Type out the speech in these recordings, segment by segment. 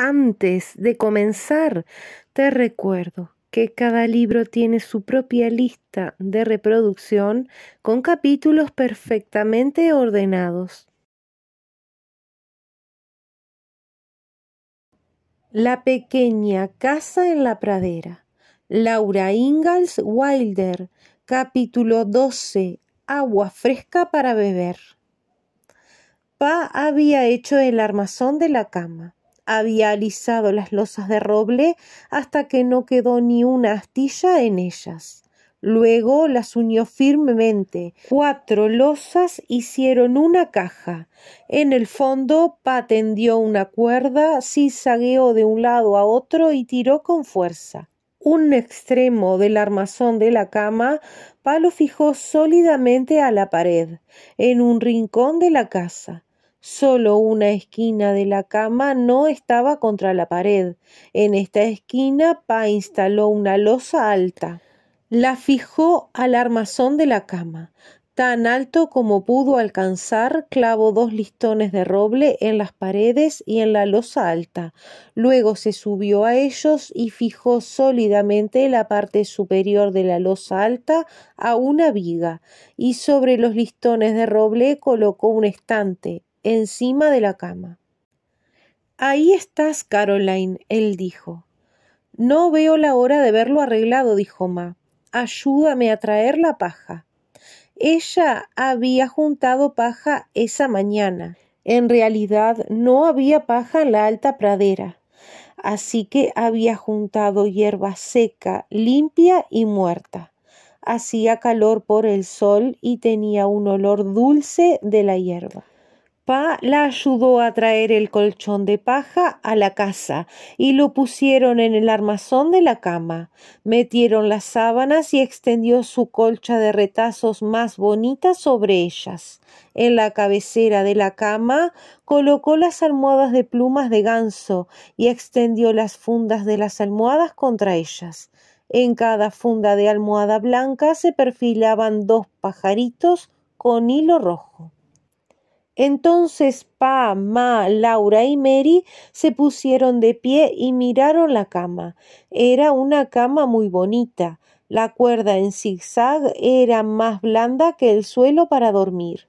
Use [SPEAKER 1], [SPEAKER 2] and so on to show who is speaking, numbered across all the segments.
[SPEAKER 1] antes de comenzar, te recuerdo que cada libro tiene su propia lista de reproducción con capítulos perfectamente ordenados. La pequeña casa en la pradera. Laura Ingalls Wilder, capítulo 12. Agua fresca para beber. Pa había hecho el armazón de la cama había alisado las losas de roble hasta que no quedó ni una astilla en ellas. Luego las unió firmemente. Cuatro losas hicieron una caja. En el fondo tendió una cuerda, zigzagueó de un lado a otro y tiró con fuerza. Un extremo del armazón de la cama, lo fijó sólidamente a la pared, en un rincón de la casa. Solo una esquina de la cama no estaba contra la pared. En esta esquina Pa instaló una losa alta. La fijó al armazón de la cama. Tan alto como pudo alcanzar, clavó dos listones de roble en las paredes y en la losa alta. Luego se subió a ellos y fijó sólidamente la parte superior de la losa alta a una viga, y sobre los listones de roble colocó un estante, encima de la cama. Ahí estás, Caroline, él dijo. No veo la hora de verlo arreglado, dijo Ma. Ayúdame a traer la paja. Ella había juntado paja esa mañana. En realidad no había paja en la alta pradera, así que había juntado hierba seca, limpia y muerta. Hacía calor por el sol y tenía un olor dulce de la hierba. Pa la ayudó a traer el colchón de paja a la casa y lo pusieron en el armazón de la cama. Metieron las sábanas y extendió su colcha de retazos más bonita sobre ellas. En la cabecera de la cama colocó las almohadas de plumas de ganso y extendió las fundas de las almohadas contra ellas. En cada funda de almohada blanca se perfilaban dos pajaritos con hilo rojo. Entonces Pa, Ma, Laura y Mary se pusieron de pie y miraron la cama. Era una cama muy bonita. La cuerda en zigzag era más blanda que el suelo para dormir.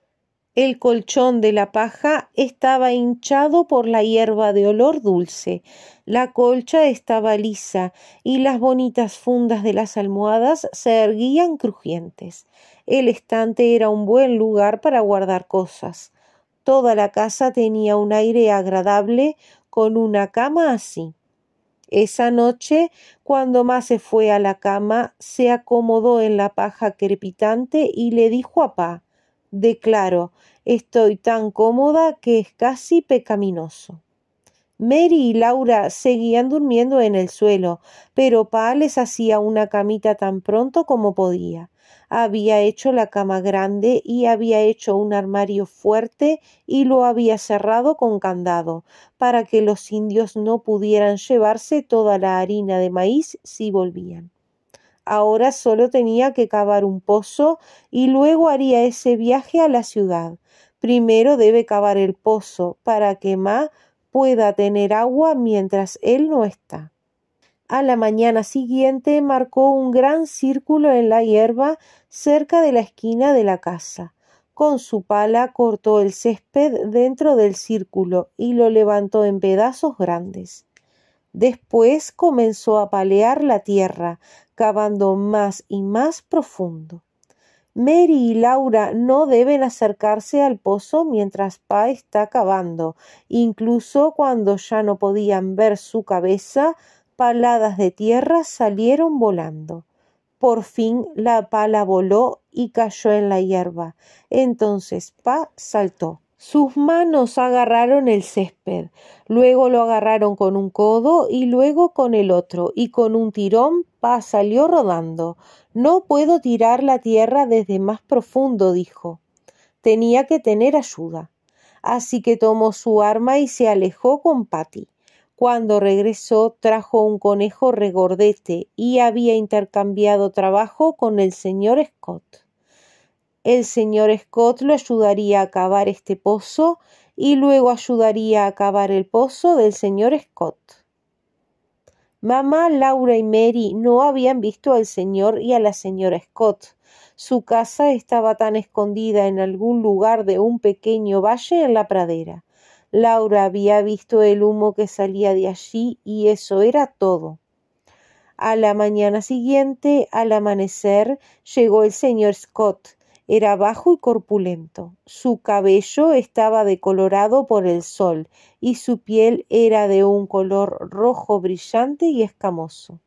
[SPEAKER 1] El colchón de la paja estaba hinchado por la hierba de olor dulce, la colcha estaba lisa y las bonitas fundas de las almohadas se erguían crujientes. El estante era un buen lugar para guardar cosas. Toda la casa tenía un aire agradable con una cama así. Esa noche, cuando más se fue a la cama, se acomodó en la paja crepitante y le dijo a Pa Declaro, estoy tan cómoda que es casi pecaminoso. Mary y Laura seguían durmiendo en el suelo, pero Pa les hacía una camita tan pronto como podía había hecho la cama grande y había hecho un armario fuerte y lo había cerrado con candado, para que los indios no pudieran llevarse toda la harina de maíz si volvían. Ahora solo tenía que cavar un pozo y luego haría ese viaje a la ciudad. Primero debe cavar el pozo para que Ma pueda tener agua mientras él no está. A la mañana siguiente marcó un gran círculo en la hierba cerca de la esquina de la casa. Con su pala cortó el césped dentro del círculo y lo levantó en pedazos grandes. Después comenzó a palear la tierra, cavando más y más profundo. Mary y Laura no deben acercarse al pozo mientras Pa está cavando. Incluso cuando ya no podían ver su cabeza, paladas de tierra salieron volando. Por fin la pala voló y cayó en la hierba. Entonces Pa saltó. Sus manos agarraron el césped, luego lo agarraron con un codo y luego con el otro, y con un tirón Pa salió rodando. No puedo tirar la tierra desde más profundo, dijo. Tenía que tener ayuda. Así que tomó su arma y se alejó con Patty. Cuando regresó trajo un conejo regordete y había intercambiado trabajo con el señor Scott. El señor Scott lo ayudaría a cavar este pozo y luego ayudaría a cavar el pozo del señor Scott. Mamá, Laura y Mary no habían visto al señor y a la señora Scott. Su casa estaba tan escondida en algún lugar de un pequeño valle en la pradera Laura había visto el humo que salía de allí y eso era todo. A la mañana siguiente, al amanecer, llegó el señor Scott. Era bajo y corpulento. Su cabello estaba decolorado por el sol y su piel era de un color rojo brillante y escamoso.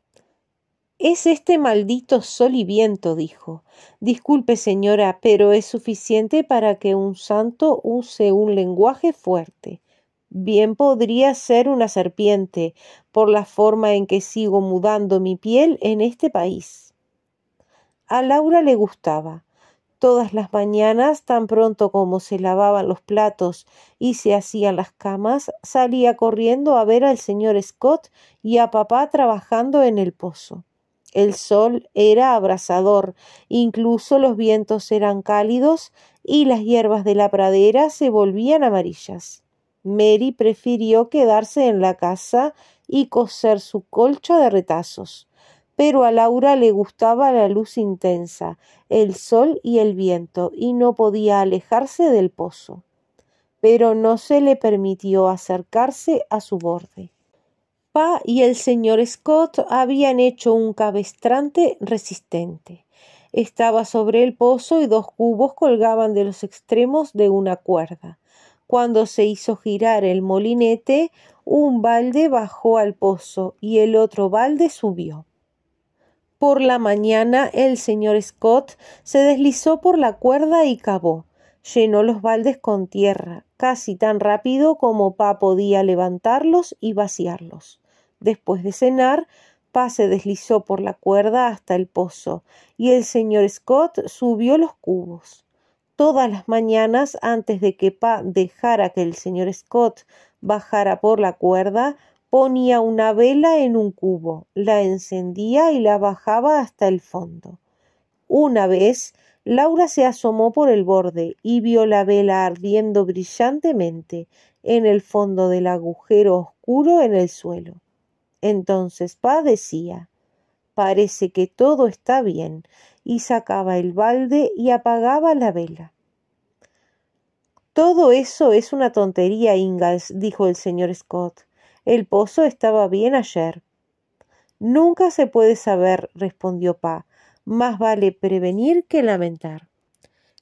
[SPEAKER 1] Es este maldito sol y viento, dijo. Disculpe, señora, pero es suficiente para que un santo use un lenguaje fuerte. Bien podría ser una serpiente, por la forma en que sigo mudando mi piel en este país. A Laura le gustaba. Todas las mañanas, tan pronto como se lavaban los platos y se hacían las camas, salía corriendo a ver al señor Scott y a papá trabajando en el pozo el sol era abrasador, incluso los vientos eran cálidos y las hierbas de la pradera se volvían amarillas. Mary prefirió quedarse en la casa y coser su colcha de retazos. Pero a Laura le gustaba la luz intensa, el sol y el viento, y no podía alejarse del pozo. Pero no se le permitió acercarse a su borde y el señor Scott habían hecho un cabestrante resistente. Estaba sobre el pozo y dos cubos colgaban de los extremos de una cuerda. Cuando se hizo girar el molinete, un balde bajó al pozo y el otro balde subió. Por la mañana el señor Scott se deslizó por la cuerda y cavó. Llenó los baldes con tierra, casi tan rápido como Pa podía levantarlos y vaciarlos. Después de cenar, Pa se deslizó por la cuerda hasta el pozo y el señor Scott subió los cubos. Todas las mañanas, antes de que Pa dejara que el señor Scott bajara por la cuerda, ponía una vela en un cubo, la encendía y la bajaba hasta el fondo. Una vez, Laura se asomó por el borde y vio la vela ardiendo brillantemente en el fondo del agujero oscuro en el suelo. Entonces Pa decía, parece que todo está bien, y sacaba el balde y apagaba la vela. Todo eso es una tontería, Ingalls, dijo el señor Scott. El pozo estaba bien ayer. Nunca se puede saber, respondió Pa. Más vale prevenir que lamentar.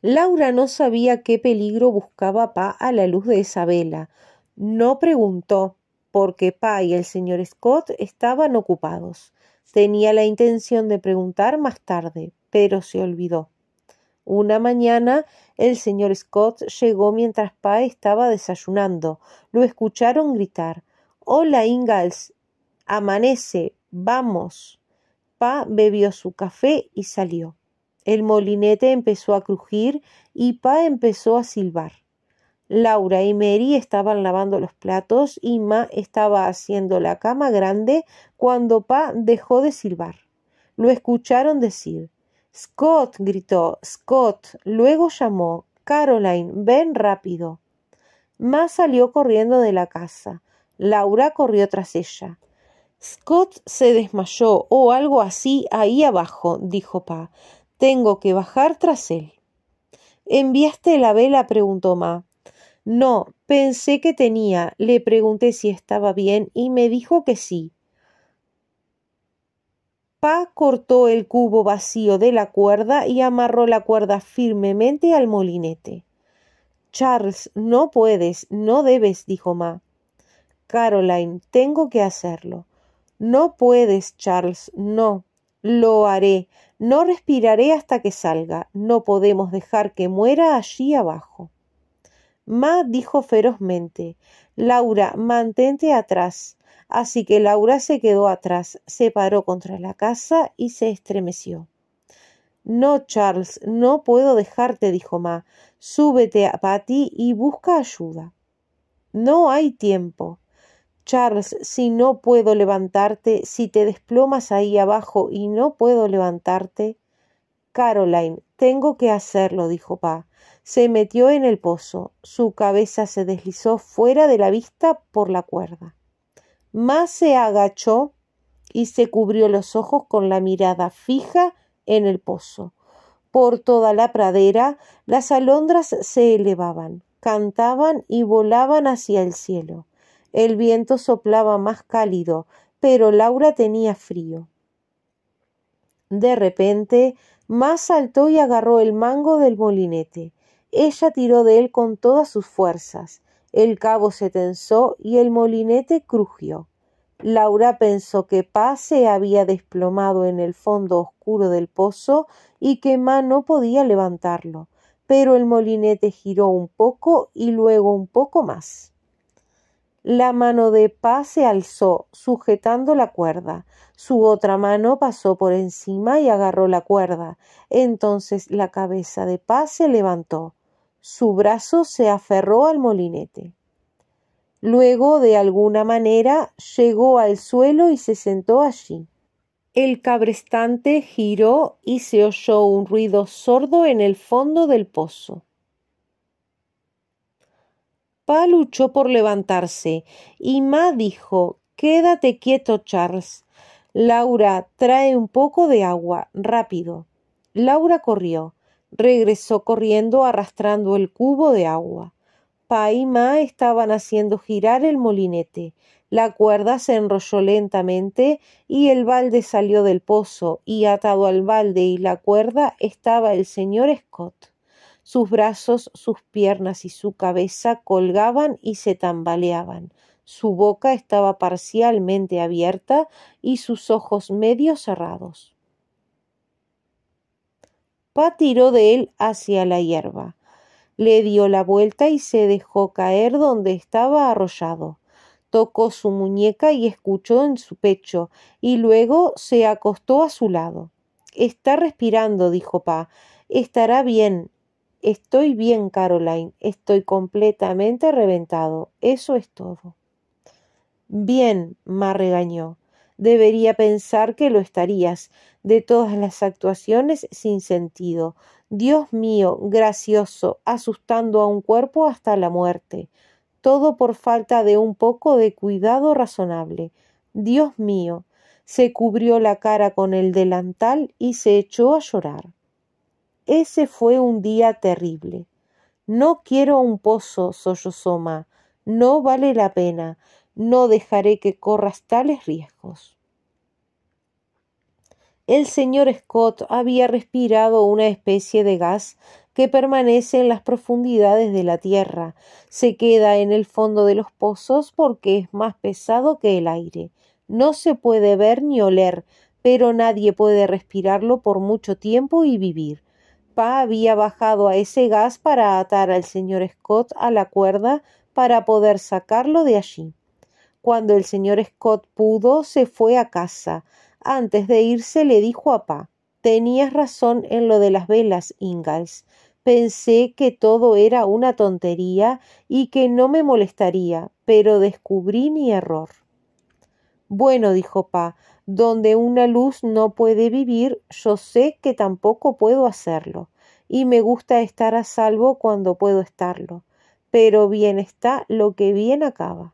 [SPEAKER 1] Laura no sabía qué peligro buscaba Pa a la luz de esa vela. No preguntó porque Pa y el señor Scott estaban ocupados. Tenía la intención de preguntar más tarde, pero se olvidó. Una mañana el señor Scott llegó mientras Pa estaba desayunando. Lo escucharon gritar Hola Ingalls. Amanece. Vamos. Pa bebió su café y salió. El molinete empezó a crujir y Pa empezó a silbar. Laura y Mary estaban lavando los platos y Ma estaba haciendo la cama grande cuando Pa dejó de silbar. Lo escucharon decir. Scott, gritó, Scott. Luego llamó, Caroline, ven rápido. Ma salió corriendo de la casa. Laura corrió tras ella. Scott se desmayó o algo así ahí abajo, dijo Pa. Tengo que bajar tras él. ¿Enviaste la vela? preguntó Ma. No, pensé que tenía. Le pregunté si estaba bien y me dijo que sí. Pa cortó el cubo vacío de la cuerda y amarró la cuerda firmemente al molinete. Charles, no puedes, no debes, dijo Ma. Caroline, tengo que hacerlo. No puedes, Charles, no. Lo haré. No respiraré hasta que salga. No podemos dejar que muera allí abajo. Ma dijo ferozmente Laura, mantente atrás. Así que Laura se quedó atrás, se paró contra la casa y se estremeció. No, Charles, no puedo dejarte, dijo Ma. Súbete a Patty y busca ayuda. No hay tiempo. Charles, si no puedo levantarte, si te desplomas ahí abajo y no puedo levantarte. Caroline, tengo que hacerlo, dijo Pa se metió en el pozo, su cabeza se deslizó fuera de la vista por la cuerda. Más se agachó y se cubrió los ojos con la mirada fija en el pozo. Por toda la pradera las alondras se elevaban, cantaban y volaban hacia el cielo. El viento soplaba más cálido, pero Laura tenía frío. De repente, más saltó y agarró el mango del molinete. Ella tiró de él con todas sus fuerzas. El cabo se tensó y el molinete crujió. Laura pensó que Paz se había desplomado en el fondo oscuro del pozo y que Ma no podía levantarlo, pero el molinete giró un poco y luego un poco más. La mano de Paz se alzó, sujetando la cuerda. Su otra mano pasó por encima y agarró la cuerda. Entonces la cabeza de Paz se levantó su brazo se aferró al molinete. Luego, de alguna manera, llegó al suelo y se sentó allí. El cabrestante giró y se oyó un ruido sordo en el fondo del pozo. Pa luchó por levantarse y Ma dijo Quédate quieto, Charles. Laura, trae un poco de agua, rápido. Laura corrió. Regresó corriendo arrastrando el cubo de agua. Pa y Ma estaban haciendo girar el molinete. La cuerda se enrolló lentamente y el balde salió del pozo, y atado al balde y la cuerda estaba el señor Scott. Sus brazos, sus piernas y su cabeza colgaban y se tambaleaban. Su boca estaba parcialmente abierta y sus ojos medio cerrados. Pa tiró de él hacia la hierba. Le dio la vuelta y se dejó caer donde estaba arrollado. Tocó su muñeca y escuchó en su pecho, y luego se acostó a su lado. Está respirando, dijo Pa. Estará bien. Estoy bien, Caroline. Estoy completamente reventado. Eso es todo. Bien, Ma regañó debería pensar que lo estarías, de todas las actuaciones sin sentido. Dios mío, gracioso, asustando a un cuerpo hasta la muerte. Todo por falta de un poco de cuidado razonable. Dios mío, se cubrió la cara con el delantal y se echó a llorar. Ese fue un día terrible. No quiero un pozo, sollozó No vale la pena no dejaré que corras tales riesgos. El señor Scott había respirado una especie de gas que permanece en las profundidades de la tierra, se queda en el fondo de los pozos porque es más pesado que el aire. No se puede ver ni oler, pero nadie puede respirarlo por mucho tiempo y vivir. Pa había bajado a ese gas para atar al señor Scott a la cuerda para poder sacarlo de allí. Cuando el señor Scott pudo, se fue a casa. Antes de irse le dijo a Pa, tenías razón en lo de las velas, Ingalls. Pensé que todo era una tontería y que no me molestaría, pero descubrí mi error. Bueno, dijo Pa, donde una luz no puede vivir, yo sé que tampoco puedo hacerlo, y me gusta estar a salvo cuando puedo estarlo, pero bien está lo que bien acaba.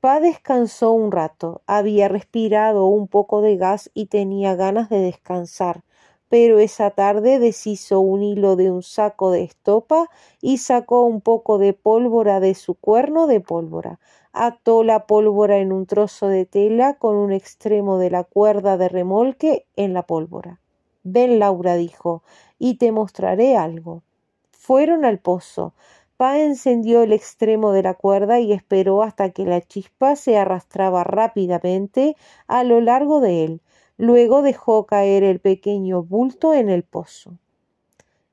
[SPEAKER 1] Pa descansó un rato, había respirado un poco de gas y tenía ganas de descansar, pero esa tarde deshizo un hilo de un saco de estopa y sacó un poco de pólvora de su cuerno de pólvora. Ató la pólvora en un trozo de tela con un extremo de la cuerda de remolque en la pólvora. Ven, Laura dijo, y te mostraré algo. Fueron al pozo. Pa encendió el extremo de la cuerda y esperó hasta que la chispa se arrastraba rápidamente a lo largo de él. Luego dejó caer el pequeño bulto en el pozo.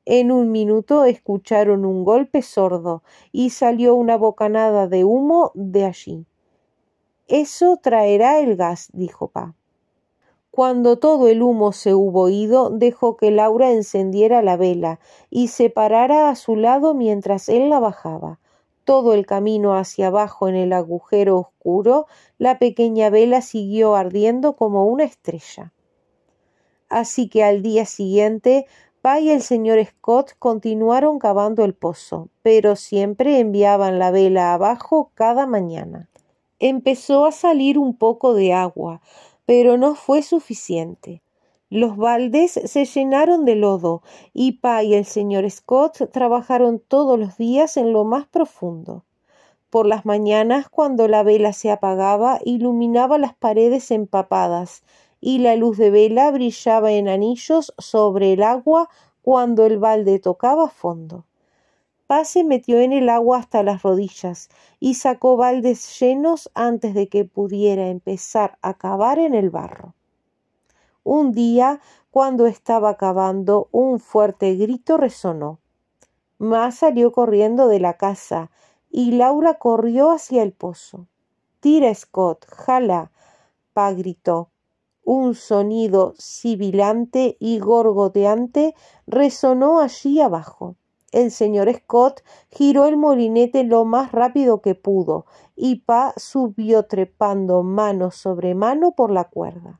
[SPEAKER 1] En un minuto escucharon un golpe sordo y salió una bocanada de humo de allí. Eso traerá el gas, dijo Pa. Cuando todo el humo se hubo ido, dejó que Laura encendiera la vela y se parara a su lado mientras él la bajaba. Todo el camino hacia abajo en el agujero oscuro, la pequeña vela siguió ardiendo como una estrella. Así que al día siguiente, Pa y el señor Scott continuaron cavando el pozo, pero siempre enviaban la vela abajo cada mañana. Empezó a salir un poco de agua, pero no fue suficiente. Los baldes se llenaron de lodo y Pa y el señor Scott trabajaron todos los días en lo más profundo. Por las mañanas, cuando la vela se apagaba, iluminaba las paredes empapadas y la luz de vela brillaba en anillos sobre el agua cuando el balde tocaba fondo. Paz se metió en el agua hasta las rodillas y sacó baldes llenos antes de que pudiera empezar a cavar en el barro. Un día, cuando estaba cavando, un fuerte grito resonó. Mas salió corriendo de la casa y Laura corrió hacia el pozo. Tira, Scott, jala. Pa gritó. Un sonido sibilante y gorgoteante resonó allí abajo el señor Scott giró el molinete lo más rápido que pudo, y Pa subió trepando mano sobre mano por la cuerda.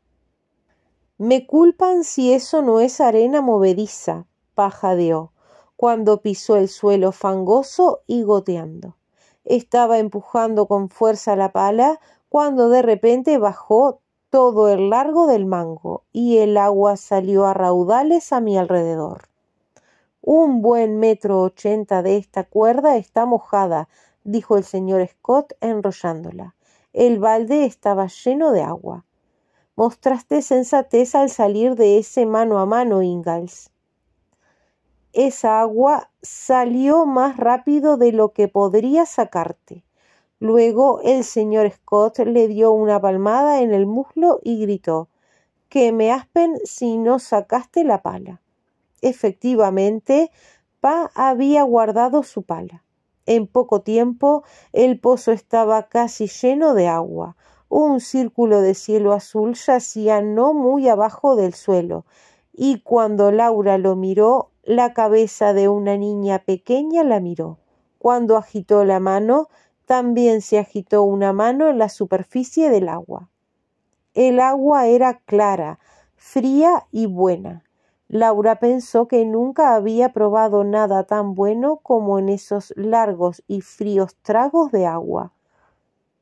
[SPEAKER 1] Me culpan si eso no es arena movediza, pajadeó, cuando pisó el suelo fangoso y goteando. Estaba empujando con fuerza la pala cuando de repente bajó todo el largo del mango y el agua salió a raudales a mi alrededor. Un buen metro ochenta de esta cuerda está mojada, dijo el señor Scott enrollándola. El balde estaba lleno de agua. Mostraste sensatez al salir de ese mano a mano, Ingalls. Esa agua salió más rápido de lo que podría sacarte. Luego el señor Scott le dio una palmada en el muslo y gritó Que me aspen si no sacaste la pala. Efectivamente, Pa había guardado su pala. En poco tiempo el pozo estaba casi lleno de agua. Un círculo de cielo azul yacía no muy abajo del suelo, y cuando Laura lo miró, la cabeza de una niña pequeña la miró. Cuando agitó la mano, también se agitó una mano en la superficie del agua. El agua era clara, fría y buena. Laura pensó que nunca había probado nada tan bueno como en esos largos y fríos tragos de agua.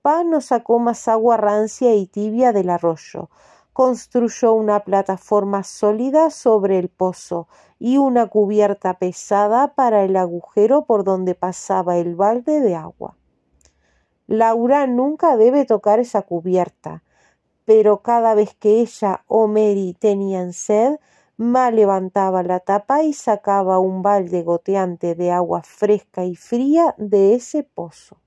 [SPEAKER 1] Pa nos sacó más agua rancia y tibia del arroyo, construyó una plataforma sólida sobre el pozo y una cubierta pesada para el agujero por donde pasaba el balde de agua. Laura nunca debe tocar esa cubierta, pero cada vez que ella o Mary tenían sed, Ma levantaba la tapa y sacaba un balde goteante de agua fresca y fría de ese pozo.